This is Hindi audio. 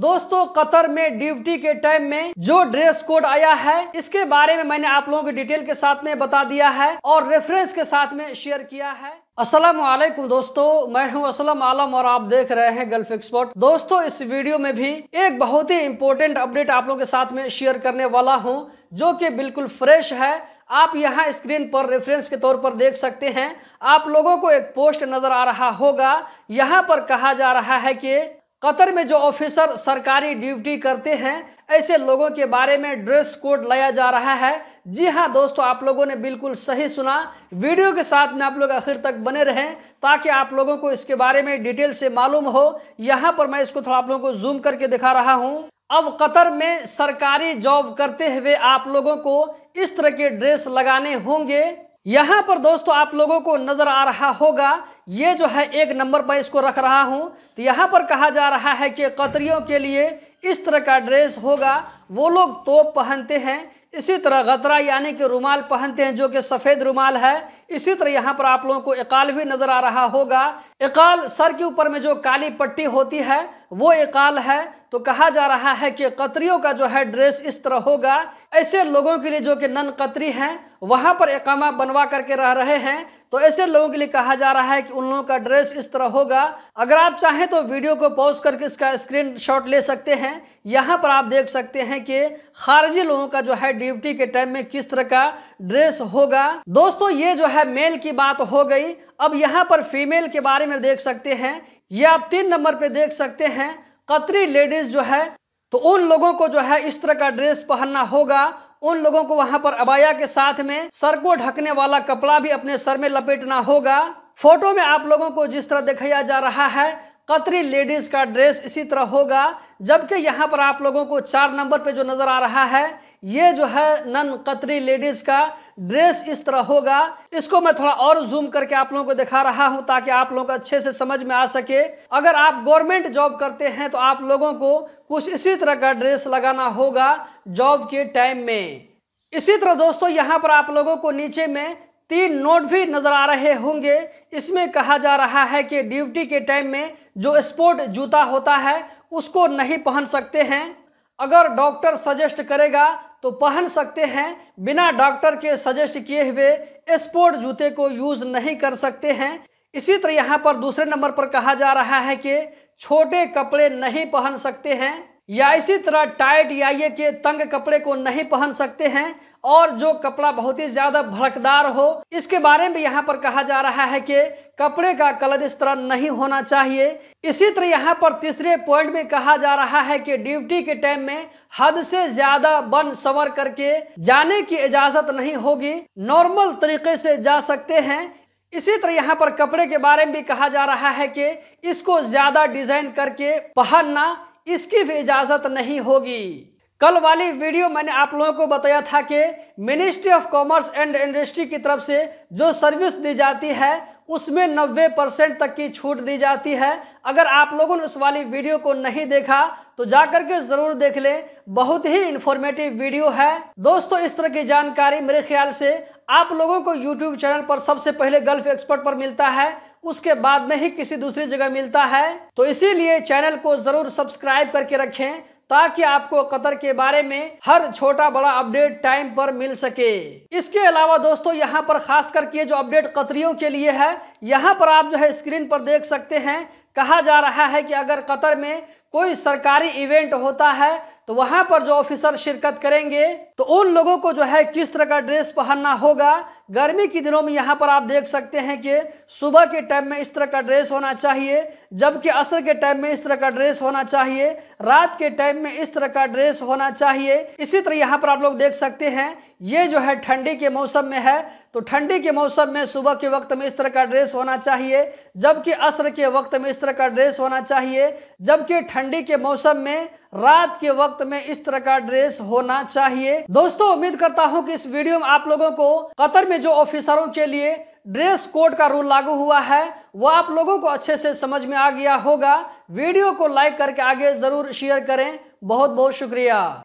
दोस्तों कतर में ड्यूटी के टाइम में जो ड्रेस कोड आया है इसके बारे में मैंने आप लोगों की डिटेल के साथ में बता दिया है और रेफरेंस के साथ में शेयर किया है असलम दोस्तों मैं हूं असलम आलम और आप देख रहे हैं गल्फ एक्सपर्ट दोस्तों इस वीडियो में भी एक बहुत ही इंपॉर्टेंट अपडेट आप लोगों के साथ में शेयर करने वाला हूं जो कि बिल्कुल फ्रेश है आप यहाँ स्क्रीन पर रेफरेंस के तौर पर देख सकते हैं आप लोगों को एक पोस्ट नज़र आ रहा होगा यहाँ पर कहा जा रहा है कि कतर में जो ऑफिसर सरकारी ड्यूटी करते हैं ऐसे लोगों के बारे में ड्रेस कोड लाया जा रहा है जी हाँ दोस्तों आप लोगों ने बिल्कुल सही सुना वीडियो के साथ में आप लोग आखिर तक बने रहें ताकि आप लोगों को इसके बारे में डिटेल से मालूम हो यहाँ पर मैं इसको थोड़ा आप लोगों को जूम करके दिखा रहा हूँ अब कतर में सरकारी जॉब करते हुए आप लोगों को इस तरह के ड्रेस लगाने होंगे यहाँ पर दोस्तों आप लोगों को नजर आ रहा होगा ये जो है एक नंबर पर इसको रख रहा हूँ तो यहाँ पर कहा जा रहा है कि कतरियों के लिए इस तरह का ड्रेस होगा वो लोग तो पहनते हैं इसी तरह गतरा यानी कि रुमाल पहनते हैं जो कि सफ़ेद रुमाल है इसी तरह यहाँ पर आप लोगों को इकाल भी नज़र आ रहा होगा इकाल सर के ऊपर में जो काली पट्टी होती है वो इकाल है तो कहा जा रहा है कि कतरियों का जो है ड्रेस इस तरह होगा ऐसे लोगों के लिए जो कि नन कतरी हैं वहाँ पर एकामा बनवा करके रह रहे हैं तो ऐसे लोगों के लिए कहा जा रहा है कि उन लोगों का ड्रेस इस तरह होगा अगर आप चाहें तो वीडियो को पॉज करके इसका स्क्रीन शॉट ले सकते हैं यहाँ पर आप देख सकते हैं कि खारजी लोगों का जो है ड्यूटी के टाइम में किस तरह का ड्रेस होगा दोस्तों ये जो है मेल की बात हो गई अब यहाँ पर फीमेल के बारे में देख सकते हैं ये आप तीन नंबर पे देख सकते हैं कतरी लेडीज जो है तो उन लोगों को जो है इस तरह का ड्रेस पहनना होगा उन लोगों को वहां पर अबाया के साथ में सर को ढकने वाला कपड़ा भी अपने सर में लपेटना होगा फोटो में आप लोगों को जिस तरह दिखाया जा रहा है कतरी लेडीज का ड्रेस इसी तरह होगा जबकि यहाँ पर आप लोगों को चार नंबर पे जो नज़र आ रहा है ये जो है नन कतरी लेडीज का ड्रेस इस तरह होगा इसको मैं थोड़ा और जूम करके आप लोगों को दिखा रहा हूं ताकि आप लोगों को अच्छे से समझ में आ सके अगर आप गवर्नमेंट जॉब करते हैं तो आप लोगों को कुछ इसी तरह का ड्रेस लगाना होगा जॉब के टाइम में इसी तरह दोस्तों यहाँ पर आप लोगों को नीचे में तीन नोट भी नज़र आ रहे होंगे इसमें कहा जा रहा है कि ड्यूटी के टाइम में जो स्पोर्ट जूता होता है उसको नहीं पहन सकते हैं अगर डॉक्टर सजेस्ट करेगा तो पहन सकते हैं बिना डॉक्टर के सजेस्ट किए हुए स्पोर्ट जूते को यूज़ नहीं कर सकते हैं इसी तरह यहाँ पर दूसरे नंबर पर कहा जा रहा है कि छोटे कपड़े नहीं पहन सकते हैं या इसी तरह टाइट या ये के तंग कपड़े को नहीं पहन सकते हैं और जो कपड़ा बहुत ही ज़्यादा भड़कदार हो इसके बारे में यहाँ पर कहा जा रहा है कि कपड़े का कलर इस तरह नहीं होना चाहिए इसी तरह यहाँ पर तीसरे पॉइंट में कहा जा रहा है कि ड्यूटी के टाइम में हद से ज़्यादा बन सवर करके जाने की इजाज़त नहीं होगी नॉर्मल तरीके से जा सकते हैं इसी तरह यहाँ पर कपड़े के बारे में भी कहा जा रहा है कि इसको ज़्यादा डिज़ाइन करके पहनना इसकी भी इजाज़त नहीं होगी कल वाली वीडियो मैंने आप लोगों को बताया था कि ministry of commerce and industry की तरफ से जो सर्विस दी जाती है उसमें 90 परसेंट तक की छूट दी जाती है अगर आप लोगों ने उस वाली वीडियो को नहीं देखा तो जाकर के ज़रूर देख लें बहुत ही इंफॉर्मेटिव वीडियो है दोस्तों इस तरह की जानकारी मेरे ख्याल से आप लोगों को यूट्यूब चैनल पर सबसे पहले गल्फ एक्सपर्ट पर मिलता है उसके बाद में ही किसी दूसरी जगह मिलता है तो इसीलिए चैनल को ज़रूर सब्सक्राइब करके रखें ताकि आपको कतर के बारे में हर छोटा बड़ा अपडेट टाइम पर मिल सके इसके अलावा दोस्तों यहाँ पर खास करके जो अपडेट कतरियों के लिए है यहाँ पर आप जो है स्क्रीन पर देख सकते हैं कहा जा रहा है कि अगर कतर में कोई सरकारी इवेंट होता है तो वहाँ पर जो ऑफिसर शिरकत करेंगे तो उन लोगों को जो है किस तरह का ड्रेस पहनना होगा गर्मी के दिनों में यहाँ पर आप देख सकते हैं कि सुबह के टाइम में इस तरह का ड्रेस होना चाहिए जबकि असर के टाइम में इस तरह का ड्रेस होना चाहिए रात के टाइम में इस तरह का ड्रेस होना चाहिए इसी तरह यहाँ पर आप लोग देख सकते हैं ये जो है ठंडी के मौसम में है तो ठंडी के मौसम में सुबह के वक्त में इस तरह का ड्रेस होना चाहिए जबकि असर के वक्त में इस तरह का ड्रेस होना चाहिए जबकि ठंडी के मौसम में रात के वक्त में इस तरह का ड्रेस होना चाहिए दोस्तों उम्मीद करता हूं कि इस वीडियो में आप लोगों को कतर में जो ऑफिसरों के लिए ड्रेस कोड का रूल लागू हुआ है वो आप लोगों को अच्छे से समझ में आ गया होगा वीडियो को लाइक करके आगे ज़रूर शेयर करें बहुत बहुत शुक्रिया